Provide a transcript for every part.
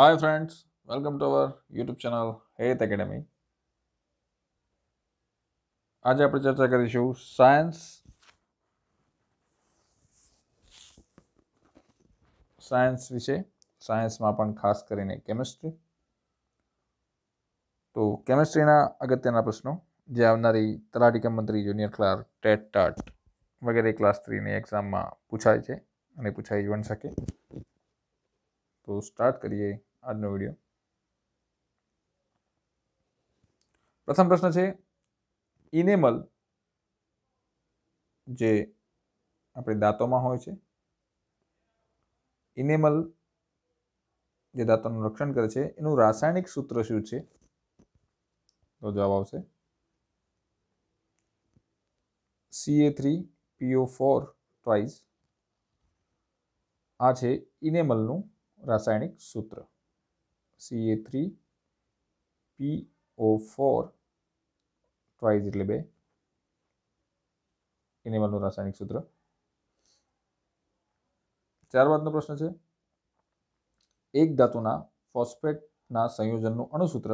hi friends welcome to our YouTube channel Het academy આજે આપણે ચર્ચા કરીશું સાયન્સ સાયન્સ વિશે સાયન્સમાં પણ ખાસ કરીને કેમિસ્ટ્રી તો કેમિસ્ટ્રીના અગત્યના પ્રશ્નો જે આવનારી તલાટીકા મંત્રી જુનિયર ક્લાર્ક ટેટ ટાટ વગેરે ક્લાસ થ્રીની એક્ઝામમાં પૂછાય છે અને પૂછાઈ પણ શકે તો સ્ટાર્ટ કરીએ આજનો વિડીયો પ્રથમ પ્રશ્ન છે ઇનેમલ જે આપણે દાંતોમાં હોય છે ઇનેમલ જે દાંતોનું રક્ષણ કરે છે એનું રાસાયણિક સૂત્ર શું છે તો જવાબ આવશે CA three PO four twice આ છે ઇનેમલનું રાસાયણિક સૂત્ર C A three P O four twice એટલે બે એનિમલનું રાસાયણિક સૂત્ર ત્યારબાદનો પ્રશ્ન છે એક ધાતુના ફોસ્ફેટના સંયોજનનું અણુસૂત્ર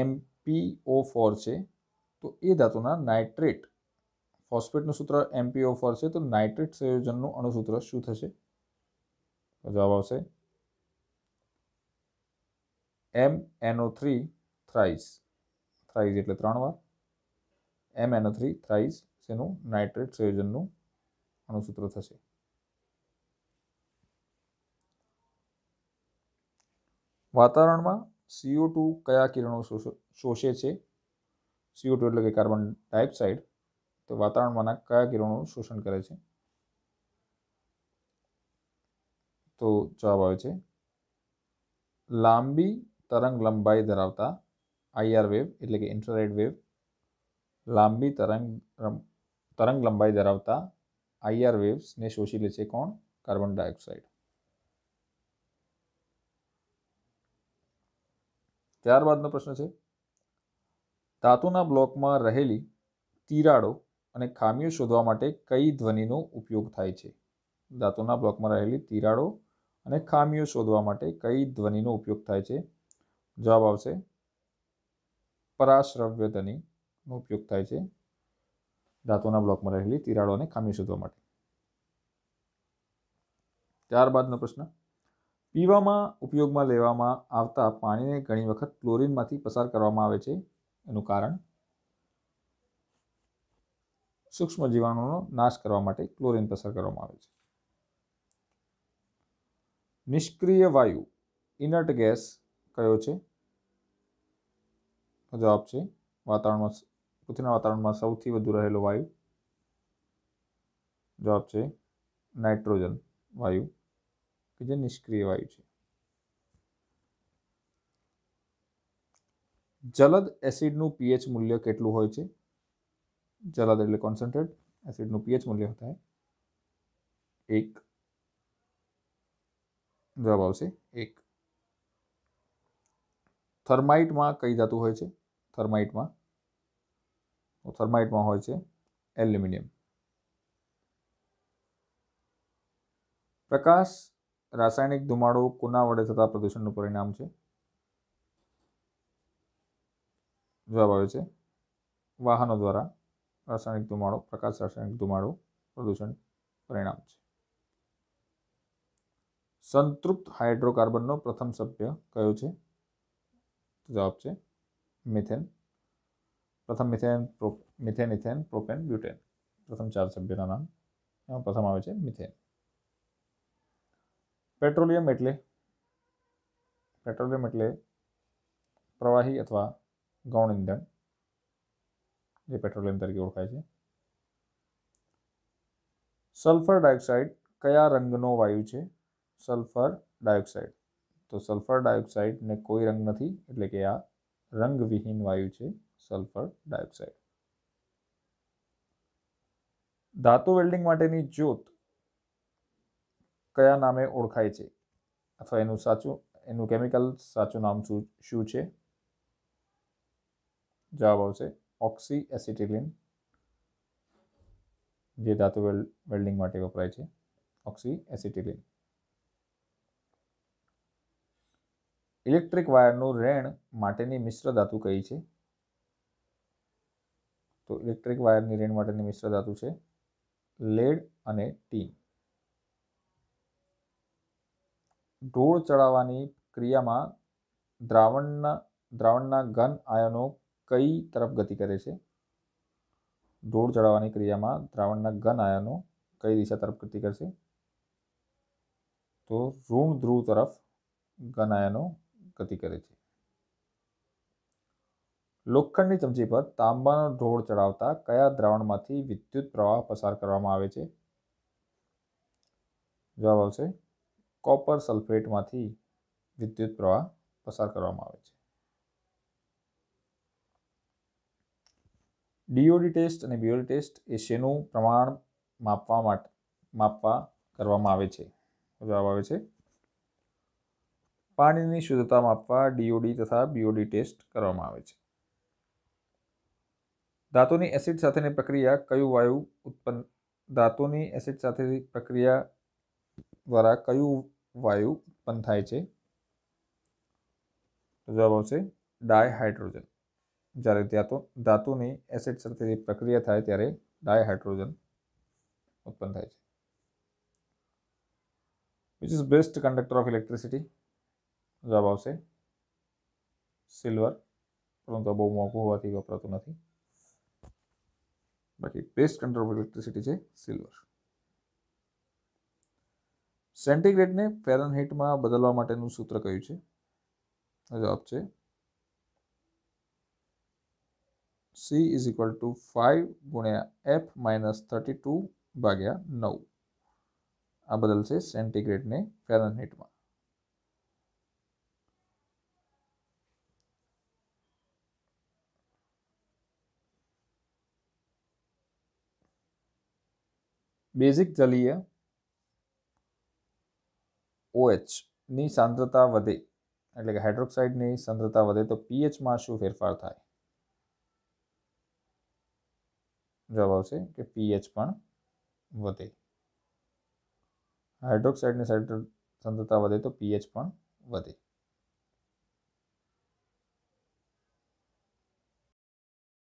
એમ પી ઓ ફોર છે તો એ ધાતુના નાઇટ્રેટ ફોસ્ફેટનું સૂત્ર એમપીઓ ફોર છે તો નાઇટ્રેટ સંયોજનનું અણુસૂત્ર શું થશે તો જવાબ આવશે એમ એનો થ્રી થ્રાઇસ થ્રાઇસ એટલે ત્રણ વાર એમ એનો થ્રી થ્રાઇસ એનું નાઇટ્રેટ સંયોજનનું અણુસૂત્ર થશે વાતાવરણમાં સીઓ ટુ કયા કિરણો શોષે છે સીઓ ટુ એટલે કે કાર્બન ડાયોક્સાઇડ તો વાતાવરણમાંના કયા કિરણોનું શોષણ કરે છે તો જવાબ આવે છે લાંબી તરંગ લંબાઈ ધરાવતા આઈઆર વેવ એટલે કે ઇન્ફ્રારેડ વેવ લાંબી તરંગ તરંગ લંબાઈ ધરાવતા આઈઆર વેવ્સને શોષી લે છે કોણ કાર્બન ડાયોક્સાઇડ ત્યારબાદનો પ્રશ્ન છે ધાતુના બ્લોકમાં રહેલી તિરાડો અને ખામીઓ શોધવા માટે કઈ ધ્વનિનો ઉપયોગ થાય છે ધાતુના બ્લોકમાં રહેલી તિરાડો અને ખામીઓ શોધવા માટે કઈ ધ્વનિનો ઉપયોગ થાય છે જવાબ આવશે પરાશ્રવ્ય ધ્વનિનો ઉપયોગ થાય છે ધાતુના બ્લોકમાં રહેલી તિરાડોને ખામી શોધવા માટે ત્યારબાદનો પ્રશ્ન પીવામાં ઉપયોગમાં લેવામાં આવતા પાણીને ઘણી વખત ક્લોરિનમાંથી પસાર કરવામાં આવે છે એનું કારણ સૂક્ષ્મ જીવાણુનો નાશ કરવા માટે ક્લોરિન પસાર કરવામાં આવે છે નિષ્ક્રિય વાયુ ઇનર્ટ ગેસ કયો છે જવાબ છે વાતાવરણમાં પૃથ્વીના વાતાવરણમાં સૌથી વધુ રહેલો વાયુ જવાબ છે નાઇટ્રોજન વાયુ કે જે નિષ્ક્રિય વાયુ છે જલદ એસિડનું પીએચ મૂલ્ય કેટલું હોય છે જલદ એટલે કોન્સન્ટ્રેટ એસિડનું પીએચ મૂલ્ય થાય એક જવાબ આવશે એક થર્માઇટમાં કઈ ધાતુ હોય છે થર્માઇટમાં તો થર્માઇટમાં હોય છે એલ્યુમિનિયમ પ્રકાશ રાસાયણિક ધુમાડો કોના વડે થતા પ્રદૂષણનું પરિણામ છે જવાબ આવે છે વાહનો દ્વારા રાસાયણિક ધુમાડો પ્રકાશ રાસાયણિક ધુમાડો પ્રદૂષણ પરિણામ છે संतृप्त हाइड्रोकार्बनનો પ્રથમ સભ્ય કયો છે જવાબ છે મિથેન પ્રથમ methane pro methane ethane propane butane પ્રથમ ચાર સભ્યના નામ માં પ્રથમ આવે છે મિથેન પેટ્રોલિયમ એટલે પેટ્રોલિયમ એટલે પ્રવાહી અથવા ગૌણ ઇંધણ જે પેટ્રોલિયમ તરીકે ઓળખાય છે સલ્ફર ડાયોક્સાઇડ કયા રંગનો વાયુ છે सल्फर डाइऑक्साइड तो सल्फर डाइऑक्साइड ने कोई रंग नहीं है मतलब ये रंग विहीन वायु है सल्फर डाइऑक्साइड धातु वेल्डिंग માટેની જ્યોત કયા નામે ઓળખાય છે અથવા એનું સાચું એનું કેમિકલ સાચું નામ શું શું છે જવાબ આવશે ઓક્સીએસેટિલિન જે ધાતુ વેલ્ડિંગ માટે વપરાય છે ઓક્સીએસેટિલિન ઇલેક્ટ્રિક વાયરનું રેણ માટેની મિશ્ર ધાતુ કઈ છે તો ઇલેક્ટ્રિક વાયરની રેણ માટેની મિશ્ર ધાતુ છે લેડ અને ટીન ઢોળ ચડાવવાની ક્રિયામાં દ્રાવણના દ્રાવણના ઘન આયનો કઈ તરફ ગતિ કરે છે ઢોળ ચડાવવાની ક્રિયામાં દ્રાવણના ઘન આયનો કઈ દિશા તરફ ગતિ કરશે તો ઋણ ધ્રુવ તરફ ઘન આયનો ગતિ કરે છે લોખંડની ચમચી પર તાંબાનો ઢોળ ચડાવતા કયા દ્રાવણમાંથી વિદ્યુત પ્રવાહ પસાર કરવામાં આવે છે જવાબ આવશે કોપર સલ્ફેટમાંથી વિદ્યુત પ્રવાહ પસાર કરવામાં આવે છે ડીઓડી ટેસ્ટ અને બીઓડી ટેસ્ટ એ શેનું પ્રમાણ માપવા માટે માપવા કરવામાં આવે છે જવાબ આવે છે પાણીની શુદ્ધતા માપવા ડીઓડી તથા બીઓડી ટેસ્ટ કરવામાં આવે છે ધાતુની એસિડ સાથેની પ્રક્રિયા કયું વાયુ ઉત્પન્ન ધાતુની એસિડ સાથેની પ્રક્રિયા દ્વારા કયું વાયુ ઉત્પન્ન થાય છે તો જવાબ આવશે ડાયહાઇડ્રોજન જ્યારે ધાતુ ધાતુની એસિડ સાથેની પ્રક્રિયા થાય ત્યારે ડાયહાઇડ્રોજન ઉત્પન્ન થાય છે which is best conductor of electricity જવાબ આવશે સિલ્વર પરંતુ બહુ મોંઘું હોવાથી વપરાતું નથી બાકી બેસ્ટ કંટ્રોલ ઇલેક્ટ્રિસિટી છે સિલ્વર સેન્ટીગ્રેડને ફેરનહીટમાં બદલવા માટેનું સૂત્ર કયું છે જવાબ છે C is equal to five ગુણ્યા એફ માઇનસ થર્ટી ટુ ભાગ્યા નવ આ બદલશે સેન્ટીગ્રેડને ફેરનહીટમાં बेसिक जलीय ओएच ની સાંદ્રતા વધે એટલે કે હાઇડ્રોક્સાઇડ ની સાંદ્રતા વધે તો पीएच માં શું ફેરફાર થાય ﾞﾞ લો છે કે पीएच પણ વધે હાઇડ્રોક્સાઇડ ની સાંદ્રતા વધે તો पीएच પણ વધે